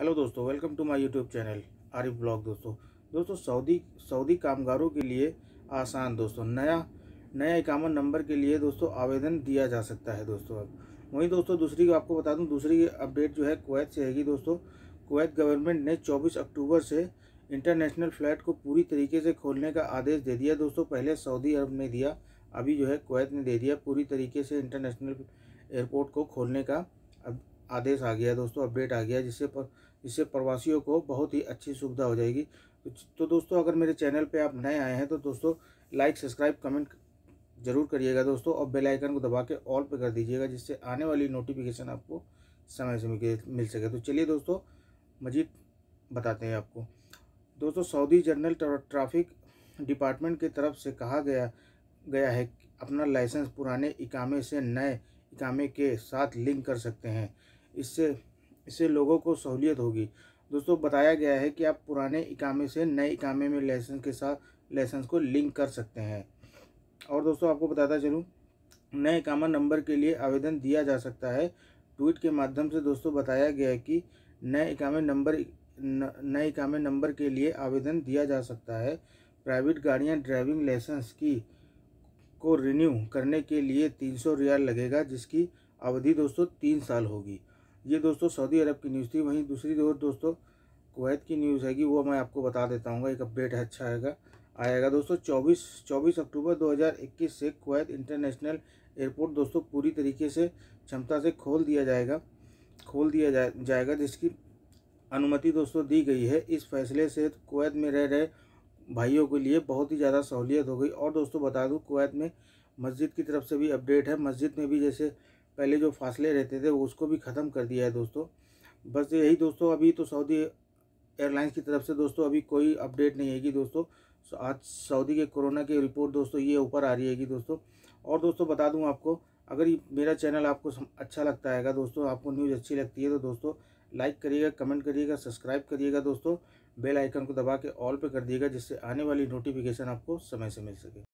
hello दोस्तों welcome to my YouTube channel Arif blog दोस्तों दोस्तों सऊदी सऊदी कामगारों के लिए आसान दोस्तों नया नया इकामन नंबर के लिए दोस्तों आवेदन दिया जा सकता है दोस्तों अब वहीं दोस्तों दूसरी आपको बता दूं दूसरी अपडेट जो है कुवैत से हैगी दोस्तों कुवैत गवर्नमेंट ने चौबीस अक्टूबर से इंटरनेशनल फ्लाइट को पूरी तरीके से खोलने का आदेश दे दिया दोस्तों पहले सऊदी अरब ने दिया अभी जो है कुवैत ने दे दिया पूरी तरीके से इंटरनेशनल एयरपोर्ट को खोलने का अब आदेश आ गया दोस्तों अपडेट आ गया जिससे पर जिससे प्रवासियों को बहुत ही अच्छी सुविधा हो जाएगी तो दोस्तों अगर मेरे चैनल पे आप नए आए हैं तो दोस्तों लाइक सब्सक्राइब कमेंट जरूर करिएगा दोस्तों और बेल आइकन को दबा के ऑल पे कर दीजिएगा जिससे आने वाली नोटिफिकेशन आपको समय से मिल सके तो चलिए दोस्तों मजीद बताते हैं आपको दोस्तों सऊदी जनरल ट्राफिक डिपार्टमेंट की तरफ से कहा गया गया है अपना लाइसेंस पुराने इकामे से नए इकामे के साथ लिंक कर सकते हैं इससे इससे लोगों को सहूलियत होगी दोस्तों बताया गया है कि आप पुराने इकामे से नए इकामे में लाइसेंस के साथ लाइसेंस को लिंक कर सकते हैं और दोस्तों आपको बताता चलूँ नए इकामा नंबर के लिए आवेदन दिया जा सकता है ट्वीट के माध्यम से दोस्तों बताया गया है कि नए इकामे नंबर नए इकामे नंबर के लिए आवेदन दिया जा सकता है प्राइवेट गाड़ियाँ ड्राइविंग लाइसेंस की को रिन्यू करने के लिए तीन सौ रियाल लगेगा जिसकी अवधि दोस्तों तीन साल होगी ये दोस्तों सऊदी अरब की न्यूज़ थी वहीं दूसरी ओर दोस्तों कुवैत की न्यूज़ हैगी वो मैं आपको बता देता हूँ एक अपडेट है अच्छा आएगा आएगा दोस्तों 24 24 अक्टूबर 2021 से कुवैत इंटरनेशनल एयरपोर्ट दोस्तों पूरी तरीके से क्षमता से खोल दिया जाएगा खोल दिया जा, जाएगा जिसकी अनुमति दोस्तों दी गई है इस फैसले से कुवैत में रह रहे भाइयों के लिए बहुत ही ज़्यादा सहूलियत हो गई और दोस्तों बता दूँ कुवैत में मस्जिद की तरफ से भी अपडेट है मस्जिद में भी जैसे पहले जो फासले रहते थे उसको भी ख़त्म कर दिया है दोस्तों बस यही दोस्तों अभी तो सऊदी एयरलाइंस की तरफ से दोस्तों अभी कोई अपडेट नहीं है कि दोस्तों आज सऊदी के कोरोना की रिपोर्ट दोस्तों ये ऊपर आ रही है कि दोस्तों और दोस्तों बता दूँ आपको अगर मेरा चैनल आपको अच्छा लगता है दोस्तों आपको न्यूज़ अच्छी लगती है तो दोस्तों लाइक करिएगा कमेंट करिएगा सब्सक्राइब करिएगा दोस्तों बेल आइकन को दबा के ऑल पे कर दिएगा जिससे आने वाली नोटिफिकेशन आपको समय से मिल सके